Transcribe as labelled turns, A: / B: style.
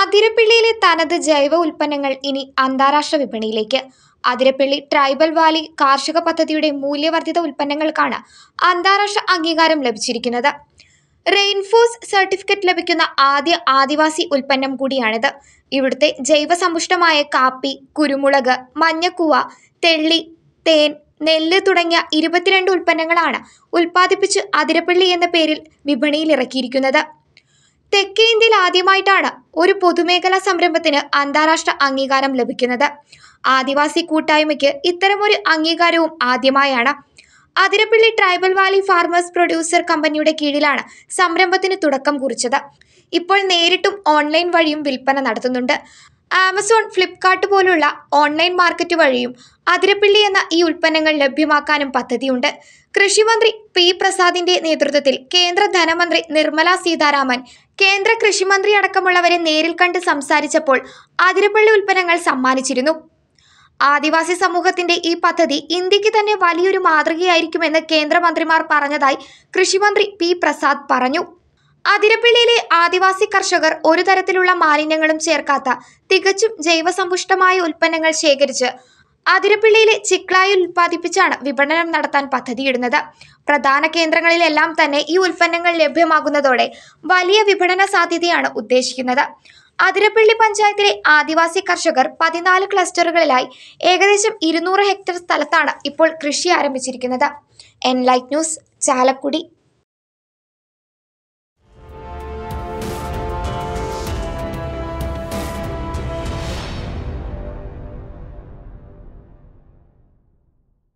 A: അതിരപ്പിള്ളിയിലെ തനത് ജൈവ ഉൽപ്പന്നങ്ങൾ ഇനി അന്താരാഷ്ട്ര വിപണിയിലേക്ക് അതിരപ്പള്ളി ട്രൈബൽ വാലി കാർഷിക പദ്ധതിയുടെ മൂല്യവർദ്ധിത ഉൽപ്പന്നങ്ങൾക്കാണ് അന്താരാഷ്ട്ര അംഗീകാരം ലഭിച്ചിരിക്കുന്നത് റെയിൻഫോഴ്സ് സർട്ടിഫിക്കറ്റ് ലഭിക്കുന്ന ആദ്യ ആദിവാസി ഉൽപ്പന്നം കൂടിയാണിത് ഇവിടുത്തെ ജൈവസമ്പുഷ്ടമായ കാപ്പി കുരുമുളക് മഞ്ഞക്കൂവ തെള്ളി തേൻ നെല്ല് തുടങ്ങിയ ഇരുപത്തിരണ്ട് ഉൽപ്പന്നങ്ങളാണ് ഉൽപ്പാദിപ്പിച്ച് അതിരപ്പള്ളി എന്ന പേരിൽ വിപണിയിൽ ഇറക്കിയിരിക്കുന്നത് തെക്കേ ഇന്ത്യയിൽ ആദ്യമായിട്ടാണ് ഒരു പൊതുമേഖലാ സംരംഭത്തിന് അന്താരാഷ്ട്ര അംഗീകാരം ലഭിക്കുന്നത് ആദിവാസി കൂട്ടായ്മയ്ക്ക് ഇത്തരമൊരു അംഗീകാരവും ആദ്യമായാണ് Athirappilly tribal valley farmers producer കമ്പനിയുടെ കീഴിലാണ് സംരംഭത്തിന് തുടക്കം കുറിച്ചത് ഇപ്പോൾ നേരിട്ടും ഓൺലൈൻ വഴിയും വിൽപ്പന നടത്തുന്നുണ്ട് ആമസോൺ ഫ്ലിപ്കാർട്ട് പോലുള്ള ഓൺലൈൻ മാർക്കറ്റ് വഴിയും അതിരപ്പിള്ളി എന്ന ഈ ഉൽപ്പന്നങ്ങൾ ലഭ്യമാക്കാനും പദ്ധതിയുണ്ട് കൃഷിമന്ത്രി പി പ്രസാദിന്റെ നേതൃത്വത്തിൽ കേന്ദ്ര ധനമന്ത്രി നിർമ്മല സീതാരാമൻ കേന്ദ്ര കൃഷിമന്ത്രി അടക്കമുള്ളവരെ നേരിൽ കണ്ട് സംസാരിച്ചപ്പോൾ അതിരപ്പള്ളി ഉൽപ്പന്നങ്ങൾ സമ്മാനിച്ചിരുന്നു ആദിവാസി സമൂഹത്തിന്റെ ഈ പദ്ധതി ഇന്ത്യക്ക് തന്നെ വലിയൊരു മാതൃകയായിരിക്കുമെന്ന് കേന്ദ്രമന്ത്രിമാർ പറഞ്ഞതായി കൃഷിമന്ത്രി പി പ്രസാദ് പറഞ്ഞു അതിരപ്പള്ളിയിലെ ആദിവാസി കർഷകർ ഒരു തരത്തിലുള്ള മാലിന്യങ്ങളും ചേർക്കാത്ത തികച്ചും ജൈവസമ്പുഷ്ടമായ ഉൽപ്പന്നങ്ങൾ ശേഖരിച്ച് അതിരപ്പള്ളിയിലെ ചിക്ലായി ഉൽപ്പാദിപ്പിച്ചാണ് വിപണനം നടത്താൻ പദ്ധതിയിടുന്നത് പ്രധാന കേന്ദ്രങ്ങളിലെല്ലാം തന്നെ ഈ ഉൽപ്പന്നങ്ങൾ ലഭ്യമാകുന്നതോടെ വലിയ വിപണന സാധ്യതയാണ് ഉദ്ദേശിക്കുന്നത് അതിരപ്പള്ളി പഞ്ചായത്തിലെ ആദിവാസി കർഷകർ പതിനാല് ക്ലസ്റ്ററുകളിലായി ഏകദേശം ഇരുന്നൂറ് ഹെക്ടർ സ്ഥലത്താണ് ഇപ്പോൾ കൃഷി ആരംഭിച്ചിരിക്കുന്നത് എൻ ലൈറ്റ് ന്യൂസ് ചാലക്കുടി